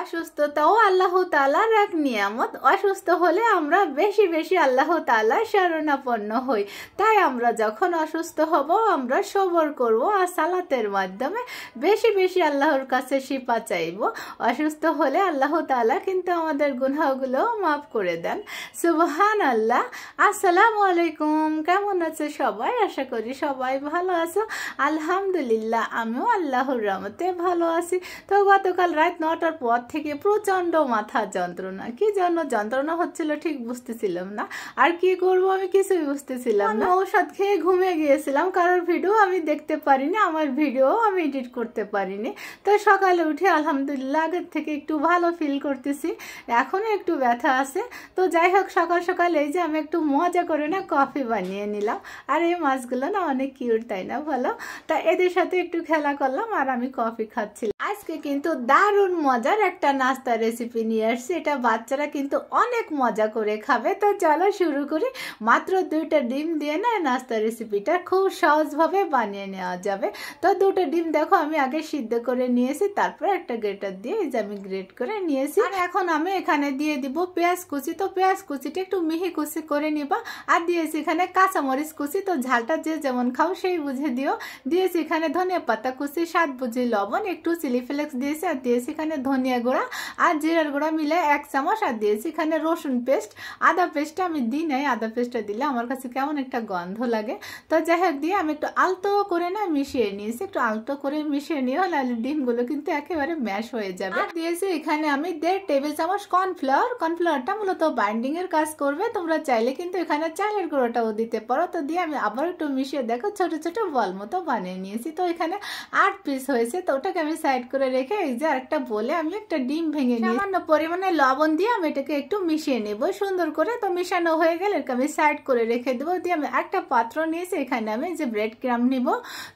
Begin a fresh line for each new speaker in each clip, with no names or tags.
অসুস্থতাও আল্লাহ তালার এক নিয়ামত অসুস্থ হলে আমরা বেশি বেশি আল্লাহ তালার শরণাপন্ন হই তাই আমরা যখন অসুস্থ হব আমরা সবর করব আর সালাতের মাধ্যমে বেশি বেশি আল্লাহর কাছে শিপা চাইব অসুস্থ হলে আল্লাহ তালা কিন্তু আমাদের গুনাগুলো মাফ করে দেন সুবহান আল্লাহ আসসালামু আলাইকুম কেমন আছে সবাই আশা করি সবাই ভালো আছো আলহামদুলিল্লাহ আমিও আল্লাহর রহমতে ভালো আছি তো গতকাল রাত নটার পর থেকে প্রচণ্ড মাথা যন্ত্রণা কি জন্য যন্ত্রণা হচ্ছিল ঠিক বুঝতেছিলাম না আর কি করব আমি কিছুই বুঝতেছিলাম না ঔষধ খেয়ে ঘুমিয়ে গিয়েছিলাম কারোর ভিডিও আমি দেখতে পারিনি আমার ভিডিও আমি এডিট করতে পারিনি তো সকালে উঠে আলহামদুলিল্লাহ আগের থেকে একটু ভালো ফিল করতেছি এখনও একটু ব্যথা আছে তো যাই হোক সকাল সকাল এই যে আমি একটু মজা করে না কফি বানিয়ে নিলাম আর এই মাছগুলো না অনেক কিউট তাই না ভালো তা এদের সাথে একটু খেলা করলাম আর আমি কফি খাচ্ছিলাম আজকে কিন্তু দারুণ মজার একটা নাস্তা রেসিপি নিয়ে আসছি এটা বাচ্চারা কিন্তু অনেক মজা করে খাবে তো চলো শুরু করি মাত্র দুইটা ডিম দিয়ে না নাস্তা রেসিপিটা খুব সহজভাবে বানিয়ে নেওয়া যাবে তো দুটো ডিম দেখো আমি আগে সিদ্ধ করে নিয়েছি তারপর একটা গ্রেটার দিয়ে এই যে আমি গ্রেট করে নিয়েছি আর এখন আমি এখানে দিয়ে দিব পেঁয়াজ কুচি তো পেঁয়াজ কুচিটা একটু মিহি কুচি করে নিবা আর দিয়েছি এখানে কাঁচামরিচ কুচি তো ঝালটা যে যেমন খাও সেই বুঝে দিও দিয়েছি এখানে ধনে পাতা কুচি স্বাদ বুঝি লবণ একটু চিলি ফ্লেক্স দিয়েছি আর দিয়েছি এখানে ধনিয়া গুঁড়া আর জিরার গুঁড়া মিলে এক চামচ আর দিয়েছি এখানে রসুন পেস্ট আদা পেস্টটা আমি দিই নাই আদা পেস্টটা দিলে আমার কাছে কেমন একটা গন্ধ লাগে তো যাই হোক দিয়ে আমি একটু আলতো করে না মিশিয়ে নিয়েছি একটু আলতো করে মিশিয়ে নিও নাহলে ডিমগুলো কিন্তু একেবারে ম্যাশ হয়ে যাবে দিয়েছি এখানে আমি দেড় টেবিল চামচ কর্নফ্লাওয়ার কর্নফ্লাওয়ারটা মূলত বাইন্ডিং এর কাজ করবে তোমরা চাইলে কিন্তু এখানে চালের গুঁড়োটাও দিতে পারো তো দিয়ে আমি আবার একটু মিশিয়ে দেখো ছোট ছোট বল মতো বানিয়ে নিয়েছি তো এখানে আট পিস হয়েছে তো ওটাকে আমি সাইড করে রেখে এই যে আরেকটা বলে আমি একটা ডিম ভেঙে নিই সামান্য পরিমাণে লবণ দিয়ে আমি এটাকে একটু মিশিয়ে নেব সুন্দর করে তো মিশানো হয়ে গেলে এটাকে আমি সাইড করে রেখে দেবো দিয়ে আমি একটা পাত্র নিয়েছি এখানে আমি যে ব্রেড ক্রাম নিব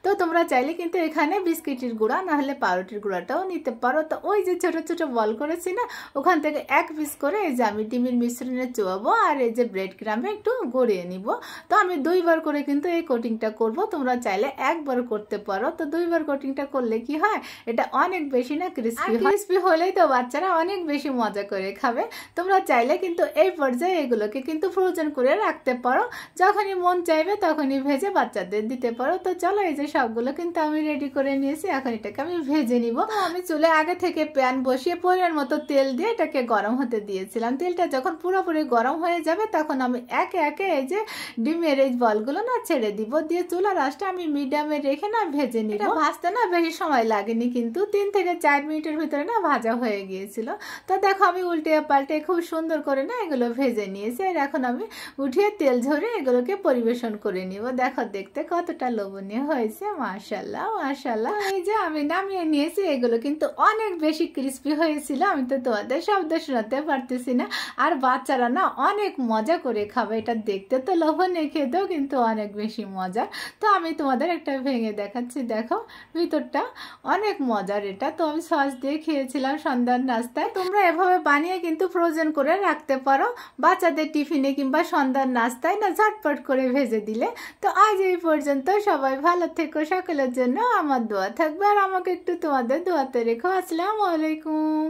তো তোমরা চাইলে কিন্তু এখানে বিস্কিটের গুঁড়া নাহলে পাউরুটির গুঁড়াটাও নিতে পারো তো ওই যে ছোট ছোট বল করেছি না ওখান থেকে এক পিস করে এই যে আমি ডিমের মিশ্রণে চোয়াবো আর এই যে ব্রেড ক্রামে একটু গড়িয়ে নিব তো আমি দুইবার করে কিন্তু এই কোটিংটা করব তোমরা চাইলে একবার করতে পারো তো দুইবার কোটিংটা করলে কি হয় এটা অনেক বেশি না ক্রিস্পি ক্রিস্পি হলেই তো বাচ্চারা অনেক বেশি মজা করে খাবে তোমরা চাইলে কিন্তু এই পর্যায়ে এগুলোকে কিন্তু ফ্রোজেন করে রাখতে পারো যখনই মন চাইবে তখনই ভেজে বাচ্চাদের দিতে পারো তো চলো এই যে সবগুলো কিন্তু আমি রেডি করে নিয়েছি এখন এটাকে আমি ভেজে নিব আমি চুলে আগে থেকে প্যান বসিয়ে পরিমাণ মতো তেল দিয়ে এটাকে গরম হতে দিয়েছিলাম তেলটা যখন পুরোপুরি গরম হয়ে যাবে তখন আমি একে একে এই যে ডিমের এই বলগুলো না ছেড়ে দিব দিয়ে চুলা রাসটা আমি মিডিয়ামে রেখে না ভেজে নিব ভাজতে না বেশি সময় লাগেনি কিন্তু তিন থেকে চার মিনিটের ভিতরে না ভাজা হয়ে গিয়েছিল তো দেখো আমি উল্টে পাল্টে খুব সুন্দর করে না এগুলো ভেজে নিয়েছি আর এখন আমি উঠিয়ে তেল ঝরে এগুলোকে পরিবেশন করে নিব দেখো দেখতে কতটা লোভনীয় হয়েছে মাশাল্লাহ মাশাল্লাহ এই যে আমি নামিয়ে নিয়েছি এগুলো কিন্তু অনেক বেশি ক্রিস্পি হয়েছিল আমি তো তোমাদের শব্দ শোনাতে পারতেছি না আর বাচ্চারা না অনেক মজা করে খাবে এটা দেখতে তো লোভনীয় খেতেও কিন্তু অনেক বেশি মজা তো আমি তোমাদের একটা ভেঙে দেখাচ্ছি দেখো ভিতরটা অনেক মজা মজার এটা তো আমি সস দিয়ে খেয়েছিলাম সন্ধ্যার নাস্তায় তোমরা এভাবে বানিয়ে কিন্তু ফ্রোজেন করে রাখতে পারো বাচ্চাদের টিফিনে কিংবা সন্ধ্যার নাস্তায় না ঝটপট করে ভেজে দিলে তো আজ এই পর্যন্ত সবাই ভালো থেকো সকলের জন্য আমার দোয়া থাকবে আর আমাকে একটু তোমাদের দোয়াতে রেখো আসসালামু আলাইকুম